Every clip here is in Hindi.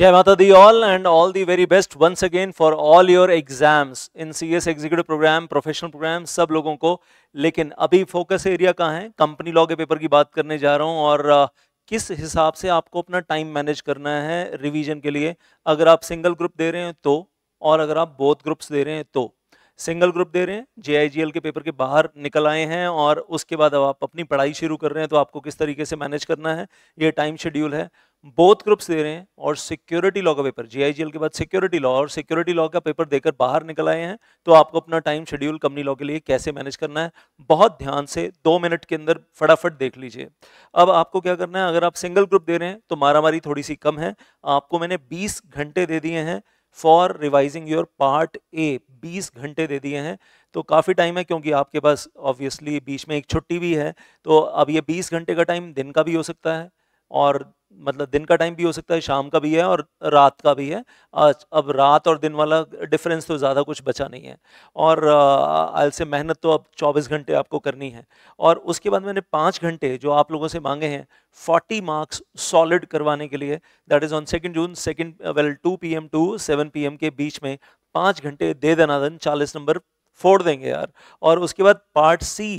माता दी all and all the very best once again for all your exams in C S executive programme professional programme सब लोगों को लेकिन अभी फोकस एरिया कहाँ है कंपनी लॉ के पेपर की बात करने जा रहा हूँ और किस हिसाब से आपको अपना टाइम मैनेज करना है रिवीजन के लिए अगर आप सिंगल ग्रुप दे रहे हैं तो और अगर आप बोथ ग्रुप्स दे रहे हैं तो सिंगल ग्रुप दे रहे हैं जे के पेपर के बाहर निकल आए हैं और उसके बाद अब आप अपनी पढ़ाई शुरू कर रहे हैं तो आपको किस तरीके से मैनेज करना है ये टाइम शेड्यूल है बोथ ग्रुप्स दे रहे हैं और सिक्योरिटी लॉ का पेपर जे के बाद सिक्योरिटी लॉ और सिक्योरिटी लॉ का पेपर देकर बाहर निकल आए हैं तो आपको अपना टाइम शेड्यूल कंपनी लॉ के लिए कैसे मैनेज करना है बहुत ध्यान से दो मिनट के अंदर फटाफट देख लीजिए अब आपको क्या करना है अगर आप सिंगल ग्रुप दे रहे हैं तो मारामारी थोड़ी सी कम है आपको मैंने बीस घंटे दे दिए हैं for revising your part A 20 घंटे दे दिए हैं तो काफ़ी टाइम है क्योंकि आपके पास ऑब्वियसली बीच में एक छुट्टी भी है तो अब ये 20 घंटे का टाइम दिन का भी हो सकता है और मतलब दिन का टाइम भी हो सकता है शाम का भी है और रात का भी है आज अब रात और दिन वाला डिफरेंस तो ज़्यादा कुछ बचा नहीं है और आल से मेहनत तो अब 24 घंटे आपको करनी है और उसके बाद मैंने पाँच घंटे जो आप लोगों से मांगे हैं 40 मार्क्स सॉलिड करवाने के लिए that is on second June second well two P M to seven P M के बीच में पाँच घंटे दे देना चालीस नंबर फोड़ देंगे यार और उसके बाद पार्ट सी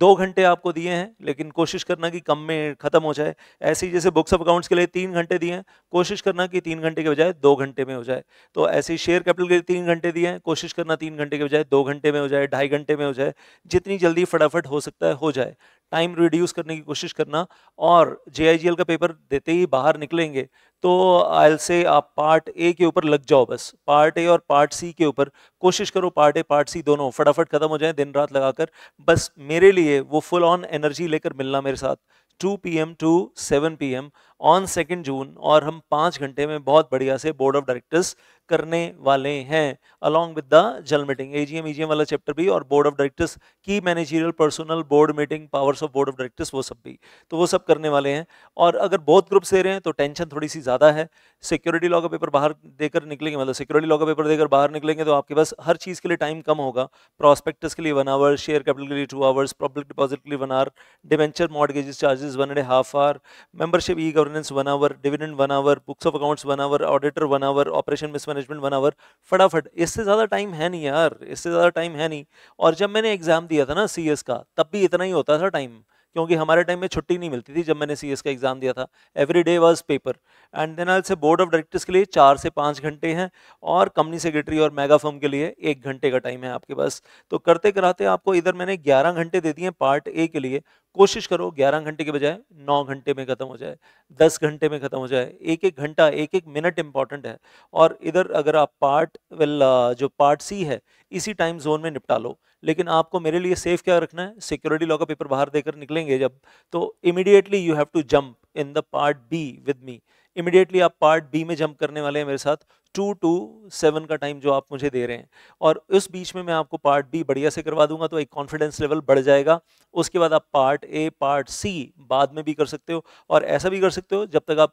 दो घंटे आपको दिए हैं लेकिन कोशिश करना कि कम में ख़त्म हो जाए ऐसे ही जैसे बुक्स ऑफ अकाउंट्स के लिए तीन घंटे दिए हैं कोशिश करना कि तीन घंटे के बजाय दो घंटे में हो जाए तो ऐसे ही शेयर कैपिटल के लिए तीन घंटे दिए हैं कोशिश करना तीन घंटे के बजाय दो घंटे में हो जाए ढाई घंटे में हो जाए जितनी जल्दी फटाफट हो सकता है हो जाए टाइम रिड्यूस करने की कोशिश करना और जे का पेपर देते ही बाहर निकलेंगे तो आई से आप पार्ट ए के ऊपर लग जाओ बस पार्ट ए और पार्ट सी के ऊपर कोशिश करो पार्ट ए पार्ट सी दोनों फटाफट खत्म हो जाए दिन रात लगाकर बस मेरे लिए वो फुल ऑन एनर्जी लेकर मिलना मेरे साथ 2 P M to 7 P M on second June और हम पाँच घंटे में बहुत बढ़िया से बोर्ड ऑफ डायरेक्टर्स करने वाले हैं along with the general meeting A G M E G M वाला चैप्टर भी और बोर्ड ऑफ डायरेक्टर्स की managerial personnel board meeting powers of board of directors वो सब भी तो वो सब करने वाले हैं और अगर बहुत ग्रुप्स दे रहे हैं तो टेंशन थोड़ी सी ज़्यादा है सिक्योरिटी लॉ का पेपर बाहर देकर निकलेंगे मतलब सिक्योरिटी लॉ का पेपर देकर बाहर निकलेंगे तो आपके पास हर चीज़ के लिए टाइम कम होगा प्रॉस्पेक्टस के लिए वन आवर शेयर कैपिटल के लिए टू आवर्स पब्लिक डिपॉजिट के लिए one hour debenture mortgage charges one and half hour membership e governance one hour dividend one hour books of accounts one hour auditor one hour operation mismanagement one hour फटाफट इससे ज़्यादा टाइम है नहीं यार इससे ज़्यादा टाइम है नहीं और जब मैंने एग्ज़ाम दिया था ना सी का तब भी इतना ही होता था टाइम क्योंकि हमारे टाइम में छुट्टी नहीं मिलती थी जब मैंने सी का एग्ज़ाम दिया था every day was paper and then आल से बोर्ड ऑफ डायरेक्टर्स के लिए चार से पाँच घंटे हैं और कंपनी सेक्रेटरी और मेगा फर्म के लिए एक घंटे का टाइम है आपके पास तो करते कराते आपको इधर मैंने ग्यारह घंटे दे दिए पार्ट ए के लिए कोशिश करो 11 घंटे के बजाय 9 घंटे में ख़त्म हो जाए 10 घंटे में ख़त्म हो जाए एक एक घंटा एक एक मिनट इंपॉर्टेंट है और इधर अगर आप पार्ट वेल uh, जो पार्ट सी है इसी टाइम जोन में निपटा लो लेकिन आपको मेरे लिए सेफ क्या रखना है सिक्योरिटी लॉ का पेपर बाहर देकर निकलेंगे जब तो immediately you have to jump in the part B with me immediately आप पार्ट बी में जंप करने वाले हैं मेरे साथ टू टू सेवन का टाइम जो आप मुझे दे रहे हैं और उस बीच में मैं आपको पार्ट बी बढ़िया से करवा दूंगा तो एक कॉन्फिडेंस लेवल बढ़ जाएगा उसके बाद आप पार्ट ए पार्ट सी बाद में भी कर सकते हो और ऐसा भी कर सकते हो जब तक आप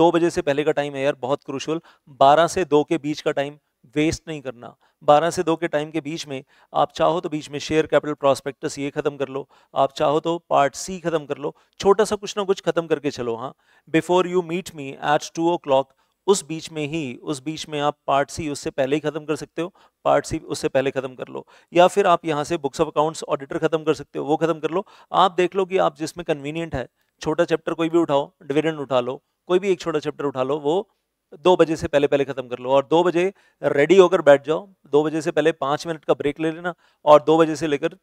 दो बजे से पहले का टाइम है यार बहुत क्रूशल बारह से दो के बीच का टाइम वेस्ट नहीं करना 12 से 2 के टाइम के बीच में आप चाहो तो बीच में शेयर कैपिटल प्रॉस्पेक्टस ये ख़त्म कर लो आप चाहो तो पार्ट सी ख़त्म कर लो छोटा सा कुछ ना कुछ ख़त्म करके चलो हाँ before you meet me at two o उस बीच में ही उस बीच में आप पार्ट सी उससे पहले ही ख़त्म कर सकते हो पार्ट सी उससे पहले ख़त्म कर लो या फिर आप यहाँ से बुक्स ऑफ अकाउंट्स ऑडिटर ख़त्म कर सकते हो वो ख़त्म कर लो आप देख लो कि आप जिसमें कन्वीनियंट है छोटा चैप्टर कोई भी उठाओ डिविडेंड उठा लो कोई भी एक छोटा चैप्टर उठा लो वो दो बजे से पहले पहले ख़त्म कर लो और दो बजे रेडी होकर बैठ जाओ दो बजे से पहले पाँच मिनट का ब्रेक ले लेना और दो बजे से लेकर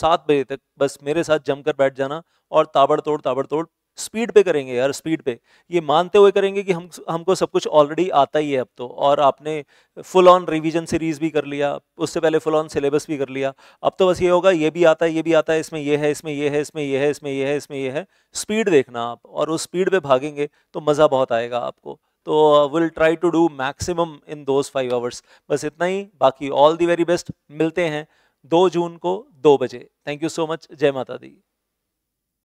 सात बजे तक बस मेरे साथ जमकर बैठ जाना और ताबड़तोड़ ताबड़तोड़ स्पीड पे करेंगे यार स्पीड पे ये मानते हुए करेंगे कि हम हमको सब कुछ ऑलरेडी आता ही है अब तो और आपने फुल ऑन रिवीजन सीरीज़ भी कर लिया उससे पहले फुल ऑन सिलेबस भी कर लिया अब तो बस ये होगा ये भी आता है ये भी आता है इसमें ये है इसमें ये है इसमें ये है इसमें ये है इसमें ये है स्पीड देखना आप और उस स्पीड पर भागेंगे तो मज़ा बहुत आएगा आपको तो will try to do maximum in those five hours बस इतना ही बाकी ऑल दी वेरी बेस्ट मिलते हैं दो जून को दो बजे थैंक यू सो मच जय माता दी